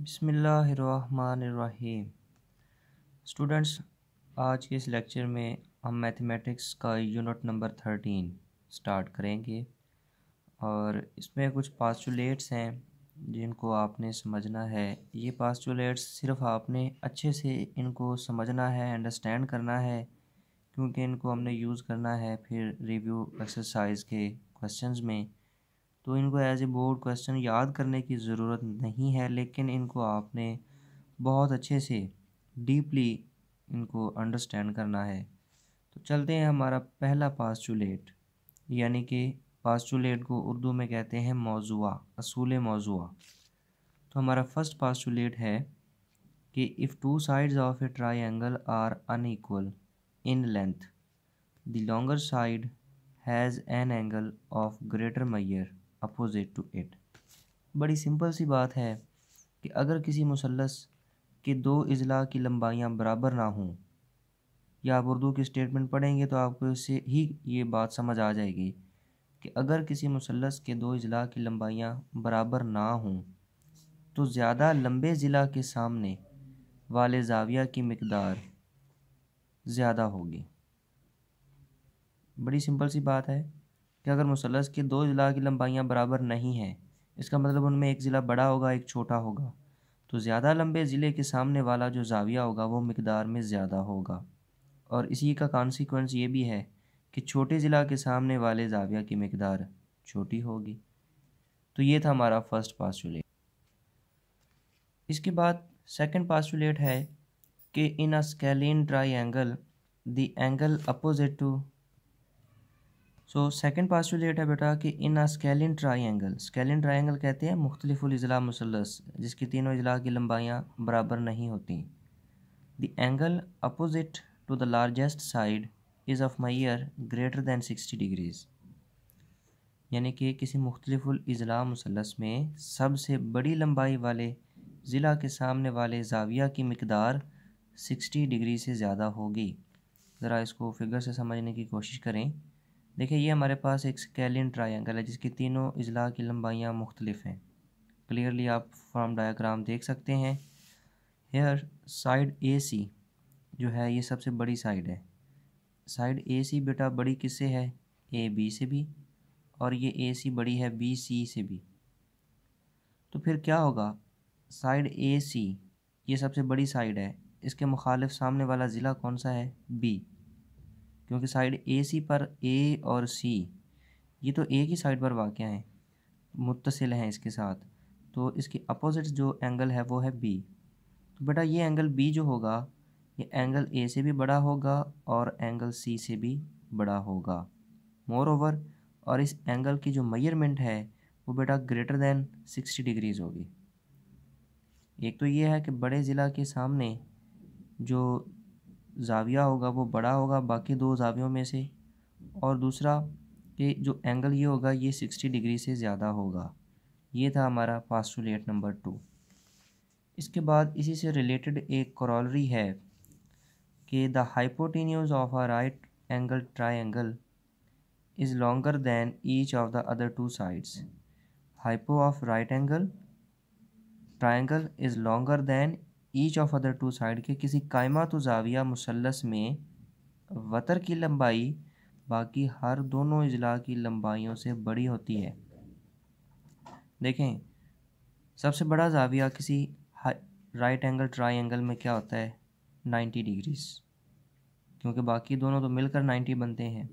बिसमीम स्टूडेंट्स आज के इस लेक्चर में हम मैथमेटिक्स का यूनिट नंबर थर्टीन स्टार्ट करेंगे और इसमें कुछ पास्टुलेट्स हैं जिनको आपने समझना है ये पास्टूलेट्स सिर्फ आपने अच्छे से इनको समझना है अंडरस्टैंड करना है क्योंकि इनको हमने यूज़ करना है फिर रिव्यू एक्सरसाइज के क्वेश्चंस में तो इनको एज ए बोर्ड क्वेश्चन याद करने की ज़रूरत नहीं है लेकिन इनको आपने बहुत अच्छे से डीपली इनको अंडरस्टैंड करना है तो चलते हैं हमारा पहला पास्टूलेट यानी कि पास्टूलेट को उर्दू में कहते हैं मौजुआ असूल मौजुआ तो हमारा फर्स्ट पास्टूलेट है कि if two sides of a triangle are unequal in length the longer side has an angle of greater measure opposite to it बड़ी सिंपल सी बात है कि अगर किसी मुसलस के दो अजला की लंबाइयाँ बराबर ना हों या आप उर्दू की स्टेटमेंट पढ़ेंगे तो आपको इससे ही ये बात समझ आ जाएगी कि अगर किसी मुसलस के दो अजला की लंबाइयाँ बराबर ना हों तो ज़्यादा लंबे ज़िला के सामने वाले जाविया की मकदार ज़्यादा होगी बड़ी सिंपल सी बात है कि अगर मुसलस की दो ज़िला की लंबाइयाँ बराबर नहीं हैं इसका मतलब उनमें एक ज़िला बड़ा होगा एक छोटा होगा तो ज़्यादा लंबे ज़िले के सामने वाला जो जाविया होगा वो मकदार में ज़्यादा होगा और इसी का कॉन्सिक्वेंस ये भी है कि छोटे ज़िला के सामने वाले जाविया की मकदार छोटी होगी तो ये था हमारा फर्स्ट पास्टुलेट इसके बाद सेकंड पास्टुलेट है कि in a scalene triangle the angle opposite to so second postulate two है बेटा कि in a scalene triangle scalene triangle कहते हैं मुख्तलिफुल अजला मुसलस जिसकी तीनों अजला की लंबाइयाँ बराबर नहीं होती the angle opposite to the largest side is of measure greater than sixty degrees यानी कि किसी मुख्तलिफुल अजला मुसलस में सबसे बड़ी लंबाई वाले ज़िला के सामने वाले जाविया की मकदार सिक्सटी डिग्री से ज़्यादा होगी ज़रा इसको फिगर से समझने की कोशिश करें देखिए ये हमारे पास एक स्केलिन ट्रायंगल है जिसकी तीनों अजला की लंबाइयाँ मुख्तलिफ हैं क्लियरली आप फ्राम डायाग्राम देख सकते हैं हेयर साइड ए सी जो है ये सबसे बड़ी साइड है साइड ए सी बेटा बड़ी किससे है ए बी से भी और ये ए सी बड़ी है बी सी से भी तो फिर क्या होगा साइड ए सी ये सबसे बड़ी साइड है इसके मुखालिफ सामने वाला ज़िला कौन सा है बी क्योंकि साइड ए सी पर ए और सी ये तो ए की साइड पर वाक़ हैं मुतसिल हैं इसके साथ तो इसके अपोजिट जो एंगल है वो है बी तो बेटा ये एंगल बी जो होगा ये एंगल ए से भी बड़ा होगा और एंगल सी से भी बड़ा होगा मोर ओवर और इस एंगल की जो मेजरमेंट है वो बेटा ग्रेटर दैन सिक्सटी डिग्रीज़ होगी एक तो ये है कि बड़े ज़िला के सामने जो जाविया होगा वो बड़ा होगा बाकी दो जावियों में से और दूसरा कि जो एंगल ये होगा ये सिक्सटी डिग्री से ज़्यादा होगा ये था हमारा पास्टूलेट नंबर टू इसके बाद इसी से रिलेटेड एक कॉरलरी है कि the hypotenuse of a right angle triangle is longer than each of the other two sides hypo of right angle triangle is longer than each of other two side के किसी कायमा तो जाविया मुसलस में वतर की लंबाई बाकी हर दोनों अजला की लंबाइयों से बड़ी होती है देखें सबसे बड़ा जाविया किसी राइट एंगल ट्राई एंगल में क्या होता है 90 डिग्रीज क्योंकि बाकी दोनों तो मिलकर 90 बनते हैं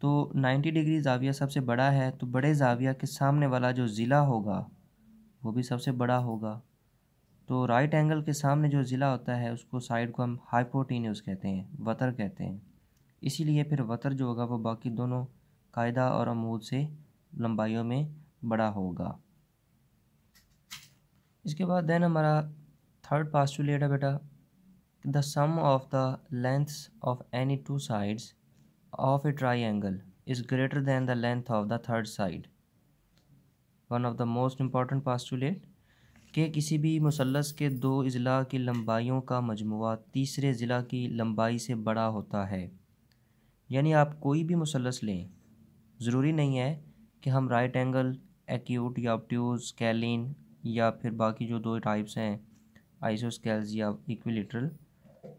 तो 90 डिग्री जाविया सबसे बड़ा है तो बड़े जाविया के सामने वाला जो ज़िला होगा वो भी सबसे बड़ा होगा तो राइट एंगल के सामने जो ज़िला होता है उसको साइड को हम हाइपोटीन्यूस कहते हैं वतर कहते हैं इसीलिए फिर वतर जो होगा वो बाकी दोनों कायदा और अमूद से लंबाइयों में बड़ा होगा इसके बाद देन हमारा थर्ड पास्टूलेट है बेटा the sum of the lengths of any two sides of a triangle is greater than the length of the third side one of the most important postulate के किसी भी मुसलस के दो अज़ला की लंबाइयों का मजमु तीसरे ज़िला की लंबाई से बड़ा होता है यानी आप कोई भी मुसलस लें ज़रूरी नहीं है कि हम राइट एंगल एक्यूट या ऑप्ट्यूज स्केलिन या फिर बाकी जो दो टाइप्स हैं आइसो स्केल्स या इक्विलिटरल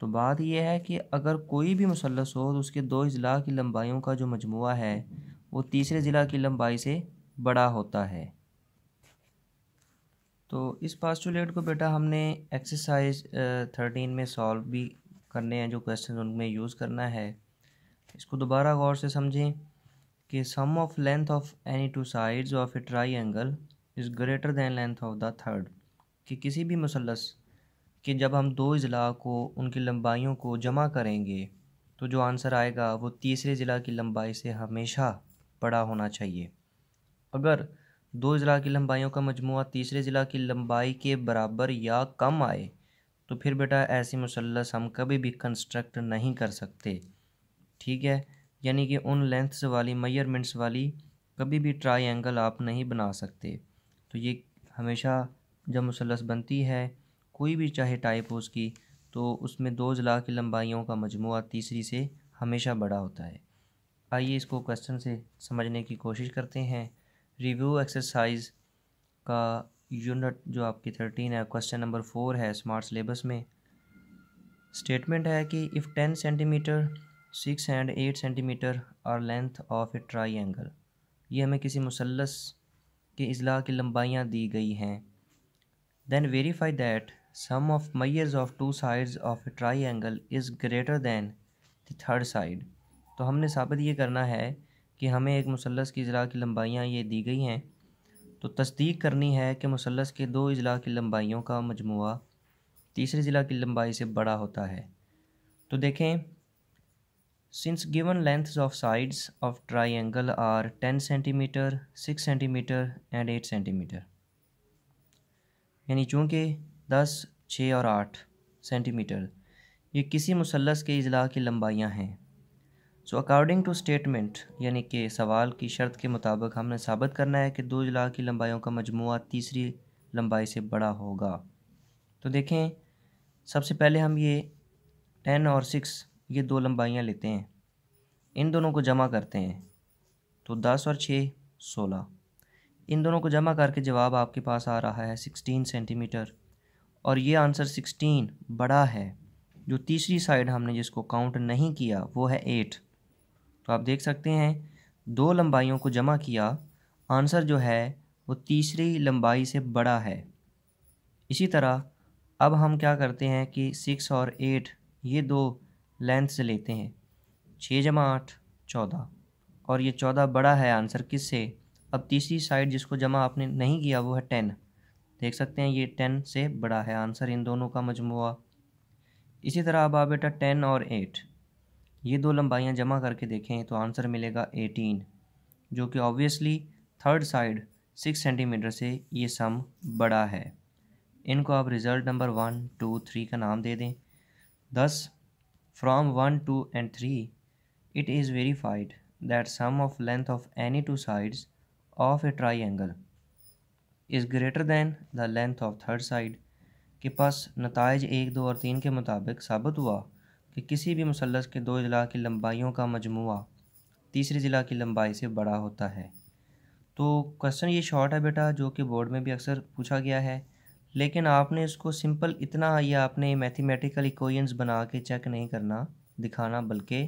तो बात यह है कि अगर कोई भी मुसलस हो तो उसके दो अज़ला की लंबाइयों का जो मजमु है वो तीसरे ज़िला की लंबाई से बड़ा होता है तो इस पास्टूलेट को बेटा हमने एक्सरसाइज थर्टीन में सॉल्व भी करने हैं जो क्वेश्चन उनमें यूज़ करना है इसको दोबारा गौर से समझें कि sum of length of any two sides of a triangle is greater than length of the third कि किसी भी मुसलस कि जब हम दो अज़ला को उनकी लंबाइयों को जमा करेंगे तो जो आंसर आएगा वो तीसरे ज़िला की लंबाई से हमेशा बड़ा होना चाहिए अगर दो ज़िला की लंबाइयों का मजमु तीसरे ज़िला की लंबाई के बराबर या कम आए तो फिर बेटा ऐसी मुसलस हम कभी भी कंस्ट्रक्ट नहीं कर सकते ठीक है यानी कि उन लेंथ्स वाली मयरमेंट्स वाली कभी भी एंगल आप नहीं बना सकते तो ये हमेशा जब मुसलस बनती है कोई भी चाहे टाइप हो उसकी तो उसमें दो ज़िला की लंबाइयों का मजमु तीसरी से हमेशा बड़ा होता है आइए इसको क्वेश्चन से समझने की कोशिश करते हैं रिव्यू एक्सरसाइज का यूनिट जो आपकी थर्टीन है क्वेश्चन नंबर फोर है स्मार्ट सिलेबस में स्टेटमेंट है कि if ten centimetre six and eight centimetre are length of a triangle ये हमें किसी मुसलस के अजला की लंबाइयाँ दी गई हैं then verify that sum of measures of two sides of a triangle is greater than the third side तो हमने साबित ये करना है कि हमें एक मुसलस की अजला की लंबाइयाँ ये दी गई हैं तो तस्दीक करनी है कि मुसलस के दो अजला की लंबाइयों का मजमु तीसरे ज़िला की लंबाई से बड़ा होता है तो देखें since given lengths of sides of triangle are ten centimetre six centimetre and eight centimetre यानी चूँकि दस छः और आठ सेंटीमीटर ये किसी मुसलस के अजला की लंबाइयाँ हैं सो अकॉर्डिंग टू स्टेटमेंट यानी कि सवाल की शर्त के मुताबिक हमने साबित करना है कि दो जला की लंबाइयों का मजमु तीसरी लंबाई से बड़ा होगा तो देखें सबसे पहले हम ये टेन और सिक्स ये दो लंबाइयाँ लेते हैं इन दोनों को जमा करते हैं तो दस और छः सोलह इन दोनों को जमा करके जवाब आपके पास आ रहा है सिक्सटीन सेंटीमीटर और ये आंसर सिक्सटीन बड़ा है जो तीसरी साइड हमने जिसको काउंट नहीं किया वो है एट तो आप देख सकते हैं दो लंबाइयों को जमा किया आंसर जो है वो तीसरी लंबाई से बड़ा है इसी तरह अब हम क्या करते हैं कि सिक्स और एट ये दो लेंथ से लेते हैं छः जमा आठ चौदह और ये चौदह बड़ा है आंसर किस से अब तीसरी साइड जिसको जमा आपने नहीं किया वो है टेन देख सकते हैं ये टेन से बड़ा है आंसर इन दोनों का मजमु इसी तरह अब आ बेटा टेन और एट ये दो लंबाइयाँ जमा करके देखें तो आंसर मिलेगा एटीन जो कि obviously third side six centimetre से ये सम बड़ा है इनको आप result number one two three का नाम दे दें दस from one two and three it is verified that sum of length of any two sides of a triangle is greater than the length of third side के पास नतज एक दो और तीन के मुताबिक साबित हुआ कि किसी भी मुसलस के दो ज़िला की लंबाइयों का मजमु तीसरे ज़िला की लंबाई से बड़ा होता है तो क्वेश्चन ये शॉर्ट है बेटा जो कि बोर्ड में भी अक्सर पूछा गया है लेकिन आपने इसको सिंपल इतना या आपने मैथमेटिकल इक्वेशंस बना के चेक नहीं करना दिखाना बल्कि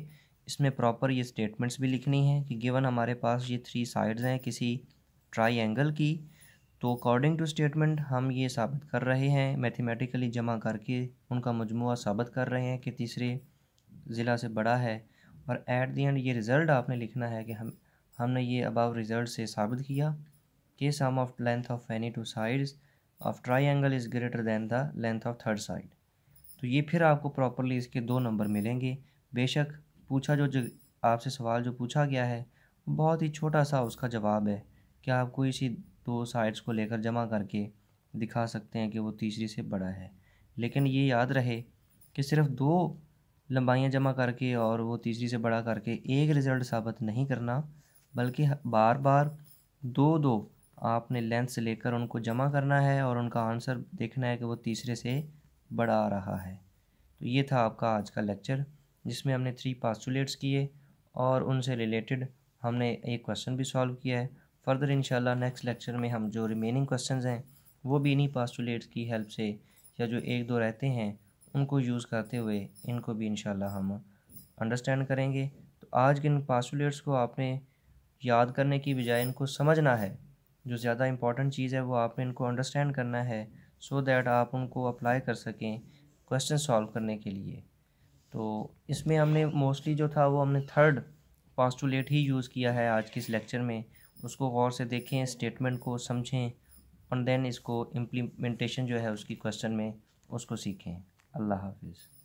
इसमें प्रॉपर ये स्टेटमेंट्स भी लिखनी हैं कि गिवन हमारे पास ये थ्री साइड्स हैं किसी ट्राई एंगल की तो अकॉर्डिंग टू स्टेटमेंट हम ये साबित कर रहे हैं मैथमेटिकली जमा करके उनका मजमू साबित कर रहे हैं कि तीसरे ज़िला से बड़ा है और एट दी एंड ये रिज़ल्ट आपने लिखना है कि हम हमने ये अबाव रिज़ल्ट से साबित किया कि sum of length of any two sides of triangle is greater than the length of third side तो ये फिर आपको प्रॉपरली इसके दो नंबर मिलेंगे बेशक पूछा जो, जो आपसे सवाल जो पूछा गया है बहुत ही छोटा सा उसका जवाब है क्या आपको इसी दो तो साइड्स को लेकर जमा करके दिखा सकते हैं कि वो तीसरी से बड़ा है लेकिन ये याद रहे कि सिर्फ दो लंबाइयाँ जमा करके और वो तीसरी से बड़ा करके एक रिज़ल्ट साबित नहीं करना बल्कि बार बार दो दो आपने लेंथ से लेकर उनको जमा करना है और उनका आंसर देखना है कि वो तीसरे से बड़ा आ रहा है तो ये था आपका आज का लेक्चर जिसमें हमने थ्री पास्टुलेट्स किए और उनसे रिलेटेड हमने एक क्वेश्चन भी सॉल्व किया है फर्दर इनशाला नेक्स्ट लेक्चर में हम जो रिमेनिंग क्वेश्चन हैं वो भी इन्हीं पास्टूलेट्स की हेल्प से या जो एक दो रहते हैं उनको यूज़ करते हुए इनको भी इन हम अंडरस्टैंड करेंगे तो आज के इन पास्टूलेट्स को आपने याद करने की बजाय इनको समझना है जो ज़्यादा इंपॉर्टेंट चीज़ है वो आपने इनको अंडरस्टैंड करना है सो so दैट आप उनको अप्लाई कर सकें क्वेश्चन सॉल्व करने के लिए तो इसमें हमने मोस्टली जो था वो हमने थर्ड पास्टूलेट ही यूज़ किया है आज के इस लेक्चर में उसको गौर से देखें स्टेटमेंट को समझें और देन इसको इम्प्लीमेंटेशन जो है उसकी क्वेश्चन में उसको सीखें अल्लाह हाफिज़